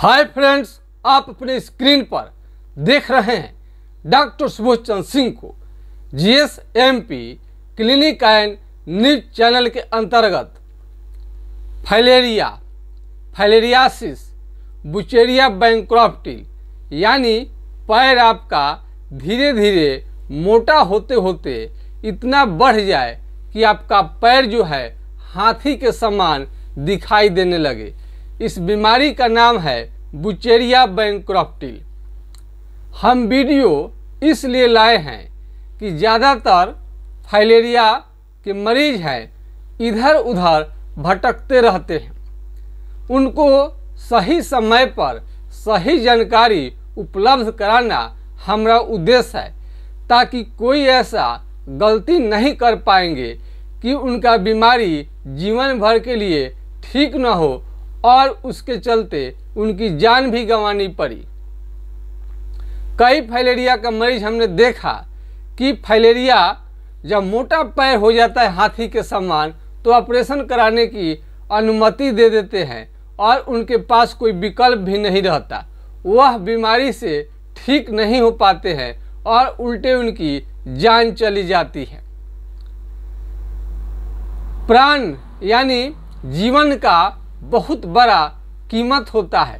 hi friends आप अपने screen पर देख रहे हैं डॉक्टर सुभाष चंद्र सिंह को GSMP clinic and news channel के अंतर्गत फैलेरिया फैलेरियासिस बुचेरिया बैंक्रॉफ्टी यानी पैर आपका धीरे धीरे मोटा होते होते इतना बढ़ जाए कि आपका पैर जो है हाथी के समान दिखाई देने लगे इस बीमारी का नाम है बुचेरिया बैंक्रॉप्टिल हम वीडियो इसलिए लाए हैं कि ज़्यादातर फाइलेरिया के मरीज हैं इधर उधर भटकते रहते हैं उनको सही समय पर सही जानकारी उपलब्ध कराना हमारा उद्देश्य है ताकि कोई ऐसा गलती नहीं कर पाएंगे कि उनका बीमारी जीवन भर के लिए ठीक न हो और उसके चलते उनकी जान भी गंवानी पड़ी कई फैलेरिया का मरीज हमने देखा कि फैलेरिया जब मोटा पैर हो जाता है हाथी के समान तो ऑपरेशन कराने की अनुमति दे देते हैं और उनके पास कोई विकल्प भी नहीं रहता वह बीमारी से ठीक नहीं हो पाते हैं और उल्टे उनकी जान चली जाती है प्राण यानी जीवन का बहुत बड़ा कीमत होता है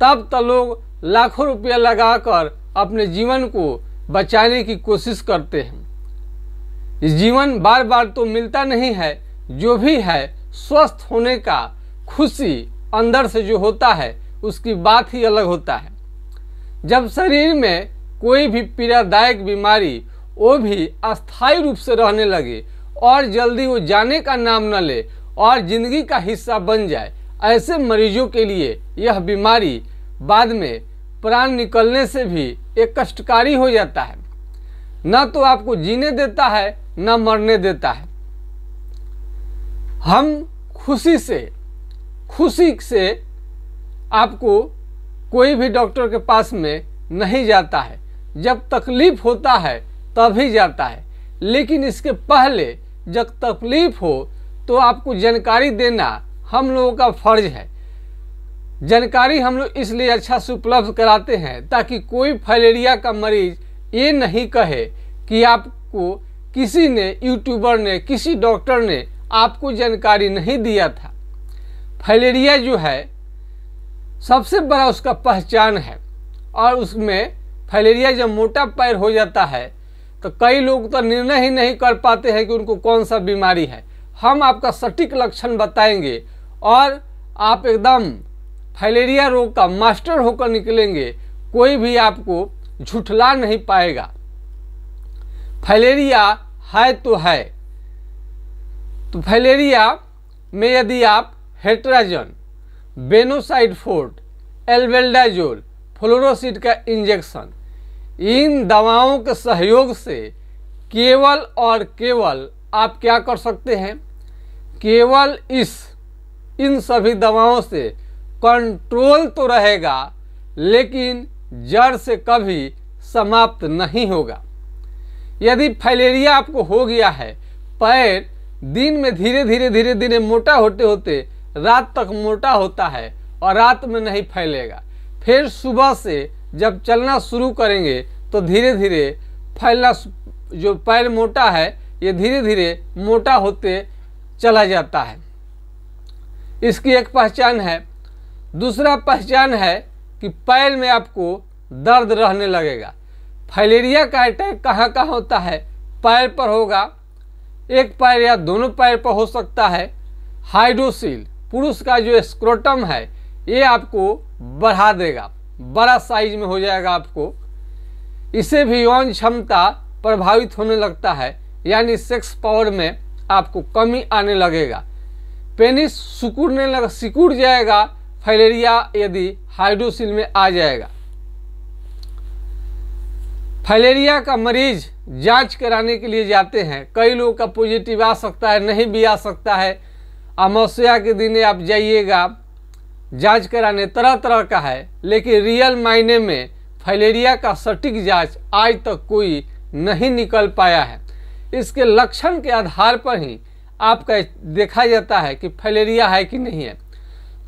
तब तो लोग लाखों रुपया लगाकर अपने जीवन को बचाने की कोशिश करते हैं जीवन बार बार तो मिलता नहीं है जो भी है स्वस्थ होने का खुशी अंदर से जो होता है उसकी बात ही अलग होता है जब शरीर में कोई भी पीड़ादायक बीमारी वो भी अस्थायी रूप से रहने लगे और जल्दी वो जाने का नाम न ले और जिंदगी का हिस्सा बन जाए ऐसे मरीजों के लिए यह बीमारी बाद में प्राण निकलने से भी एक कष्टकारी हो जाता है न तो आपको जीने देता है न मरने देता है हम खुशी से खुशी से आपको कोई भी डॉक्टर के पास में नहीं जाता है जब तकलीफ होता है तभी जाता है लेकिन इसके पहले जब तकलीफ हो तो आपको जानकारी देना हम लोगों का फर्ज है जानकारी हम लोग इसलिए अच्छा से उपलब्ध कराते हैं ताकि कोई फलेरिया का मरीज ये नहीं कहे कि आपको किसी ने यूट्यूबर ने किसी डॉक्टर ने आपको जानकारी नहीं दिया था फलेरिया जो है सबसे बड़ा उसका पहचान है और उसमें फलेरिया जब मोटा पैर हो जाता है तो कई लोग तो निर्णय ही नहीं कर पाते हैं कि उनको कौन सा बीमारी है हम आपका सटीक लक्षण बताएंगे और आप एकदम फैलेरिया रोग का मास्टर होकर निकलेंगे कोई भी आपको झुठला नहीं पाएगा फैलेरिया है तो है तो फैलेरिया में यदि आप हेट्राजन बेनोसाइड फोर्ट एलवेल्डाजोल फ्लोरोसिड का इंजेक्शन इन दवाओं के सहयोग से केवल और केवल आप क्या कर सकते हैं केवल इस इन सभी दवाओं से कंट्रोल तो रहेगा लेकिन जड़ से कभी समाप्त नहीं होगा यदि फाइलेरिया आपको हो गया है पैर दिन में धीरे धीरे धीरे धीरे मोटा होते होते रात तक मोटा होता है और रात में नहीं फैलेगा फिर सुबह से जब चलना शुरू करेंगे तो धीरे धीरे फैलना जो पैर मोटा है ये धीरे धीरे मोटा होते चला जाता है इसकी एक पहचान है दूसरा पहचान है कि पैर में आपको दर्द रहने लगेगा फाइलेरिया का अटैक कहाँ कहाँ होता है पैर पर होगा एक पैर या दोनों पैर पर हो सकता है हाइड्रोसिल पुरुष का जो स्क्रोटम है ये आपको बढ़ा देगा बड़ा साइज में हो जाएगा आपको इससे भी यौन क्षमता प्रभावित होने लगता है यानी सेक्स पावर में आपको कमी आने लगेगा पेनिस सिकुड़ने लगा सिकुड़ जाएगा फाइलेरिया यदि हाइड्रोसिल में आ जाएगा फाइलेरिया का मरीज जांच कराने के लिए जाते हैं कई लोगों का पॉजिटिव आ सकता है नहीं भी आ सकता है अमावस्या के दिन आप जाइएगा जांच कराने तरह तरह का है लेकिन रियल मायने में फाइलेरिया का सटीक जांच आज तक कोई नहीं निकल पाया है इसके लक्षण के आधार पर ही आपका देखा जाता है कि फलेरिया है कि नहीं है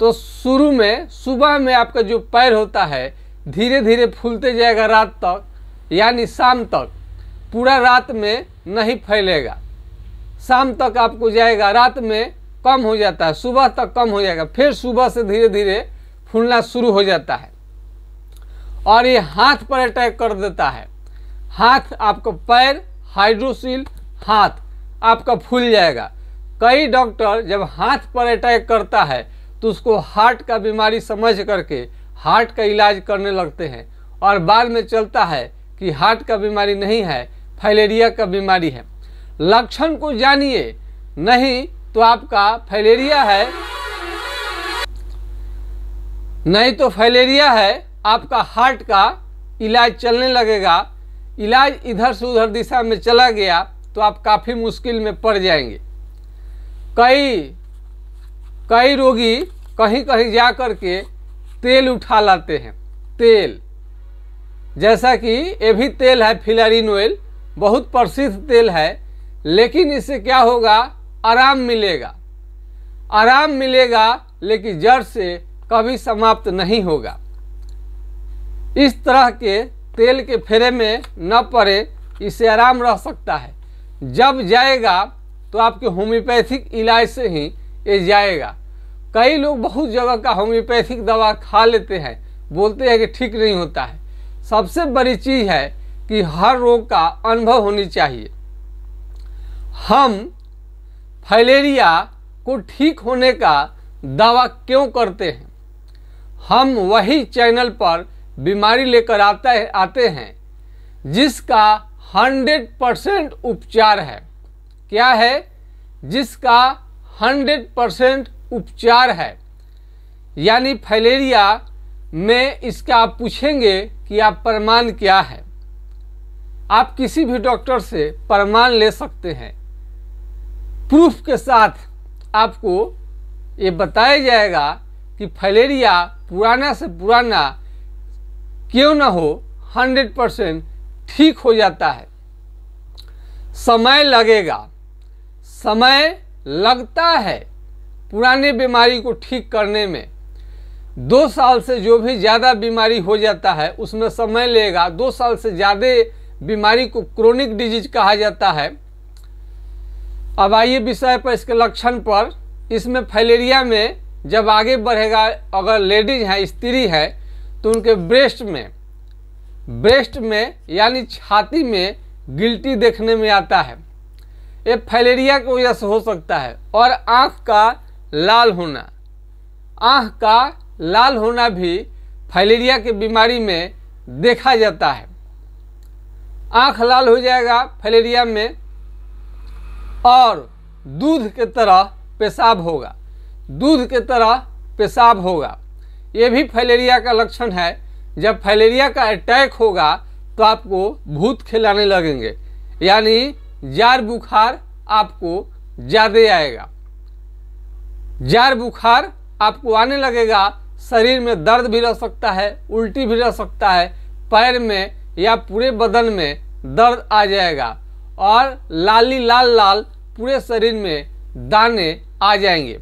तो शुरू में सुबह में आपका जो पैर होता है धीरे धीरे फूलते जाएगा रात तक यानी शाम तक पूरा रात में नहीं फैलेगा शाम तक आपको जाएगा रात में कम हो जाता है सुबह तक कम हो जाएगा फिर सुबह से धीरे धीरे फूलना शुरू हो जाता है और ये हाथ पर अटैक कर देता है हाथ आपका पैर हाइड्रोसिल हाथ आपका फूल जाएगा कई डॉक्टर जब हाथ पर अटैक करता है तो उसको हार्ट का बीमारी समझ करके हार्ट का इलाज करने लगते हैं और बाद में चलता है कि हार्ट का बीमारी नहीं है फैलेरिया का बीमारी है लक्षण को जानिए नहीं तो आपका फैलेरिया है नहीं तो फैलेरिया है आपका हार्ट का इलाज चलने लगेगा इलाज इधर से उधर दिशा में चला गया तो आप काफ़ी मुश्किल में पड़ जाएंगे कई कई रोगी कहीं कहीं जा कर के तेल उठा लाते हैं तेल जैसा कि ये भी तेल है फिलरिन ऑयल बहुत प्रसिद्ध तेल है लेकिन इससे क्या होगा आराम मिलेगा आराम मिलेगा लेकिन जड़ से कभी समाप्त नहीं होगा इस तरह के तेल के फेरे में न पड़े इससे आराम रह सकता है जब जाएगा तो आपके होम्योपैथिक इलाज से ही ये जाएगा कई लोग बहुत जगह का होम्योपैथिक दवा खा लेते हैं बोलते हैं कि ठीक नहीं होता है सबसे बड़ी चीज़ है कि हर रोग का अनुभव होनी चाहिए हम फैलेरिया को ठीक होने का दावा क्यों करते हैं हम वही चैनल पर बीमारी लेकर आता है आते हैं जिसका हंड्रेड परसेंट उपचार है क्या है जिसका 100 परसेंट उपचार है यानी फैलेरिया में इसका आप पूछेंगे कि आप प्रमाण क्या है आप किसी भी डॉक्टर से प्रमाण ले सकते हैं प्रूफ के साथ आपको ये बताया जाएगा कि फैलेरिया पुराना से पुराना क्यों ना हो 100 परसेंट ठीक हो जाता है समय लगेगा समय लगता है पुराने बीमारी को ठीक करने में दो साल से जो भी ज़्यादा बीमारी हो जाता है उसमें समय लेगा दो साल से ज़्यादा बीमारी को क्रोनिक डिजीज कहा जाता है अब आइए विषय पर इसके लक्षण पर इसमें फैलेरिया में जब आगे बढ़ेगा अगर लेडीज हैं स्त्री है तो उनके ब्रेस्ट में ब्रेस्ट में यानी छाती में गिल्टी देखने में आता है ये फैलेरिया की वजह से हो सकता है और आँख का लाल होना आँख का लाल होना भी फैलेरिया की बीमारी में देखा जाता है आँख लाल हो जाएगा फैलेरिया में और दूध के तरह पेशाब होगा दूध के तरह पेशाब होगा ये भी फैलेरिया का लक्षण है जब फैलेरिया का अटैक होगा तो आपको भूत खिलाने लगेंगे यानी जार बुखार आपको ज़्यादा आएगा जार बुखार आपको आने लगेगा शरीर में दर्द भी रह सकता है उल्टी भी रह सकता है पैर में या पूरे बदन में दर्द आ जाएगा और लाली लाल लाल पूरे शरीर में दाने आ जाएंगे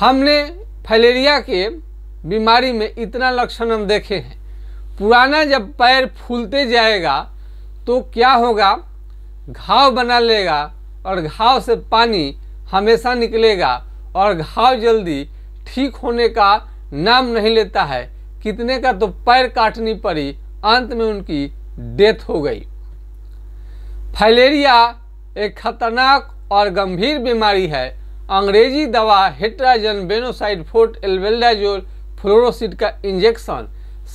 हमने फलेरिया के बीमारी में इतना लक्षण हम देखे हैं पुराना जब पैर फूलते जाएगा तो क्या होगा घाव बना लेगा और घाव से पानी हमेशा निकलेगा और घाव जल्दी ठीक होने का नाम नहीं लेता है कितने का तो पैर काटनी पड़ी अंत में उनकी डेथ हो गई फाइलेरिया एक खतरनाक और गंभीर बीमारी है अंग्रेजी दवा हेट्राजन बेनोसाइड फोर्ट एल्वेल्डाजोल फ्लोरोसिड का इंजेक्शन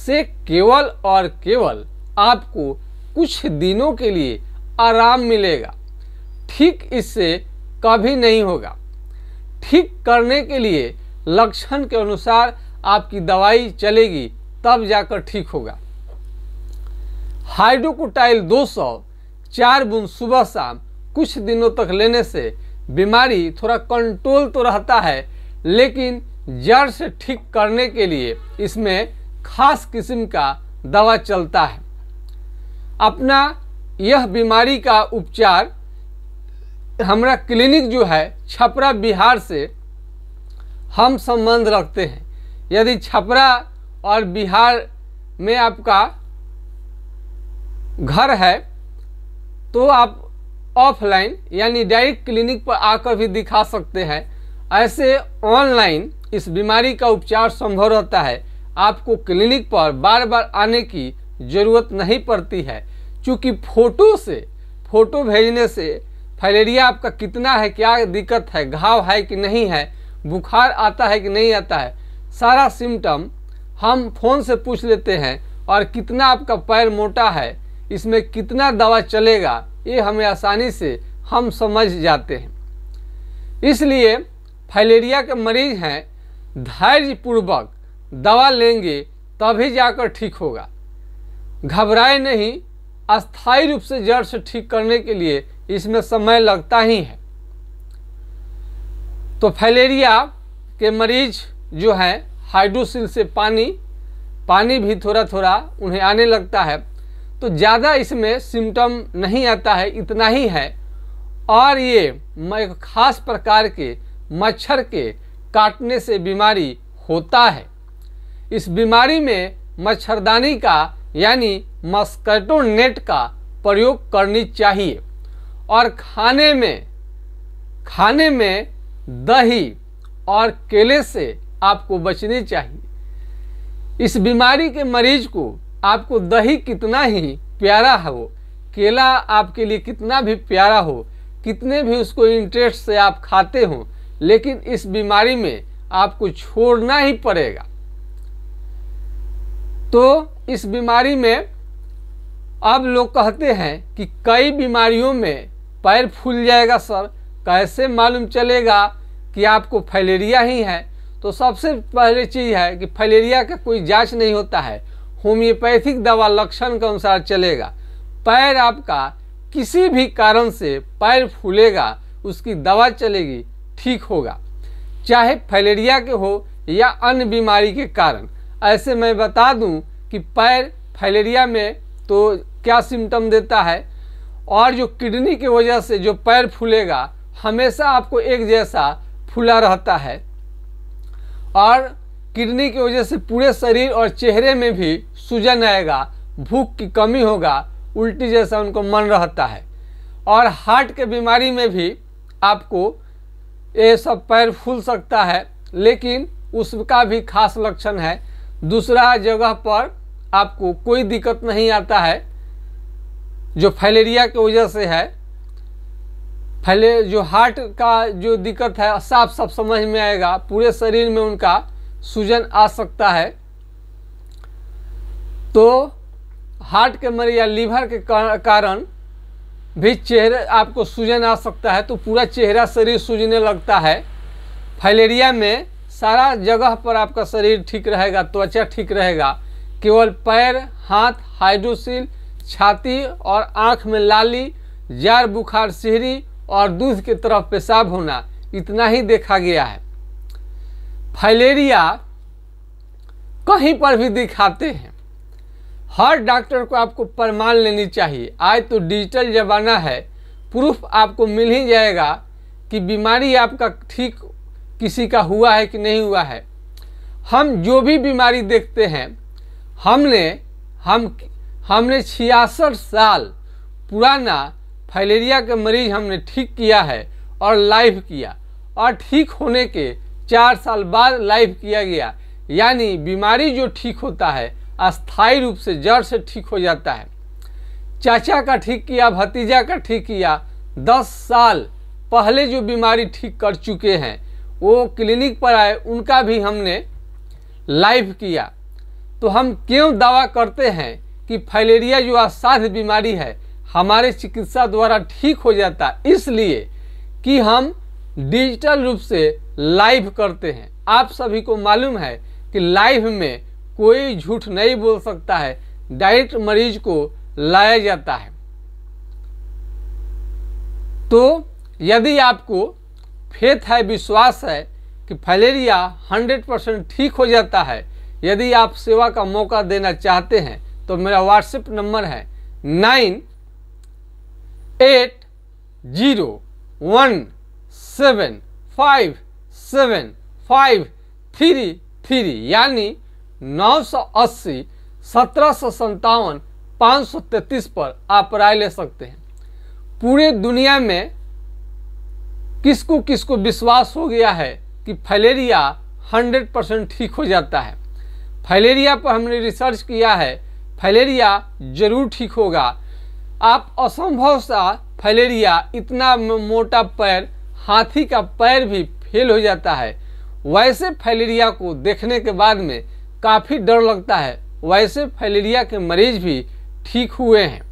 से केवल और केवल आपको कुछ दिनों के लिए आराम मिलेगा ठीक इससे कभी नहीं होगा ठीक करने के लिए लक्षण के अनुसार आपकी दवाई चलेगी तब जाकर ठीक होगा हाइड्रोकोटाइल 200 चार बूंद सुबह शाम कुछ दिनों तक लेने से बीमारी थोड़ा कंट्रोल तो रहता है लेकिन जड़ से ठीक करने के लिए इसमें खास किस्म का दवा चलता है अपना यह बीमारी का उपचार हमारा क्लिनिक जो है छपरा बिहार से हम संबंध रखते हैं यदि छपरा और बिहार में आपका घर है तो आप ऑफलाइन यानी डायरेक्ट क्लिनिक पर आकर भी दिखा सकते हैं ऐसे ऑनलाइन इस बीमारी का उपचार संभव रहता है आपको क्लिनिक पर बार बार आने की ज़रूरत नहीं पड़ती है क्योंकि फोटो से फोटो भेजने से फैलेरिया आपका कितना है क्या दिक्कत है घाव है कि नहीं है बुखार आता है कि नहीं आता है सारा सिम्टम हम फ़ोन से पूछ लेते हैं और कितना आपका पैर मोटा है इसमें कितना दवा चलेगा ये हमें आसानी से हम समझ जाते हैं इसलिए फैलेरिया के मरीज हैं धैर्यपूर्वक दवा लेंगे तभी जाकर ठीक होगा घबराए नहीं अस्थायी रूप से जड़ से ठीक करने के लिए इसमें समय लगता ही है तो फैलेरिया के मरीज जो हैं हाइड्रोसिल से पानी पानी भी थोड़ा थोड़ा उन्हें आने लगता है तो ज़्यादा इसमें सिम्टम नहीं आता है इतना ही है और ये एक खास प्रकार के मच्छर के काटने से बीमारी होता है इस बीमारी में मच्छरदानी का यानी मस्कटो नेट का प्रयोग करनी चाहिए और खाने में खाने में दही और केले से आपको बचनी चाहिए इस बीमारी के मरीज को आपको दही कितना ही प्यारा हो केला आपके लिए कितना भी प्यारा हो कितने भी उसको इंटरेस्ट से आप खाते हो लेकिन इस बीमारी में आपको छोड़ना ही पड़ेगा तो इस बीमारी में अब लोग कहते हैं कि कई बीमारियों में पैर फूल जाएगा सर कैसे मालूम चलेगा कि आपको फैलेरिया ही है तो सबसे पहले चीज़ है कि फैलेरिया का कोई जांच नहीं होता है होम्योपैथिक दवा लक्षण के अनुसार चलेगा पैर आपका किसी भी कारण से पैर फूलेगा उसकी दवा चलेगी ठीक होगा चाहे फैलेरिया के हो या अन्य बीमारी के कारण ऐसे मैं बता दूं कि पैर फैलेरिया में तो क्या सिम्टम देता है और जो किडनी की वजह से जो पैर फूलेगा हमेशा आपको एक जैसा फूला रहता है और किडनी की वजह से पूरे शरीर और चेहरे में भी सूजन आएगा भूख की कमी होगा उल्टी जैसा उनको मन रहता है और हार्ट के बीमारी में भी आपको ये सब पैर फूल सकता है लेकिन उसका भी खास लक्षण है दूसरा जगह पर आपको कोई दिक्कत नहीं आता है जो फैलेरिया की वजह से है फैले जो हार्ट का जो दिक्कत है साफ साफ समझ में आएगा पूरे शरीर में उनका सूजन आ सकता है तो हार्ट के मरीज या लीवर के कारण भी चेहरे आपको सूजन आ सकता है तो पूरा चेहरा शरीर सूजने लगता है फैलेरिया में सारा जगह पर आपका शरीर ठीक रहेगा त्वचा ठीक रहेगा केवल पैर हाथ हाइड्रोसिल छाती और आँख में लाली जार बुखार सिहरी और दूध की तरफ पेशाब होना इतना ही देखा गया है फाइलेरिया कहीं पर भी दिखाते हैं हर डॉक्टर को आपको प्रमाण लेनी चाहिए आज तो डिजिटल ज़माना है प्रूफ आपको मिल ही जाएगा कि बीमारी आपका ठीक किसी का हुआ है कि नहीं हुआ है हम जो भी बीमारी देखते हैं हमने हम हमने छियासठ साल पुराना फाइलेरिया के मरीज हमने ठीक किया है और लाइव किया और ठीक होने के चार साल बाद लाइव किया गया यानी बीमारी जो ठीक होता है अस्थायी रूप से जड़ से ठीक हो जाता है चाचा का ठीक किया भतीजा का ठीक किया दस साल पहले जो बीमारी ठीक कर चुके हैं वो क्लिनिक पर आए उनका भी हमने लाइव किया तो हम क्यों दावा करते हैं कि फाइलेरिया जो असाध्य बीमारी है हमारे चिकित्सा द्वारा ठीक हो जाता इसलिए कि हम डिजिटल रूप से लाइव करते हैं आप सभी को मालूम है कि लाइव में कोई झूठ नहीं बोल सकता है डायरेक्ट मरीज को लाया जाता है तो यदि आपको फेथ है विश्वास है कि फलेरिया 100 परसेंट ठीक हो जाता है यदि आप सेवा का मौका देना चाहते हैं तो मेरा व्हाट्सएप नंबर है nine eight zero one seven five seven five three three यानी नौ सौ अस्सी सत्रह सौ सत्तावन पाँच सौ तैतीस पर आप राय ले सकते हैं पूरे दुनिया में किसको किसको विश्वास हो गया है कि फैलेरिया 100 परसेंट ठीक हो जाता है फैलेरिया पर हमने रिसर्च किया है फैलेरिया जरूर ठीक होगा आप असंभव सा फैलेरिया इतना मोटा पैर हाथी का पैर भी फेल हो जाता है वैसे फैलेरिया को देखने के बाद में काफ़ी डर लगता है वैसे फैलेरिया के मरीज भी ठीक हुए हैं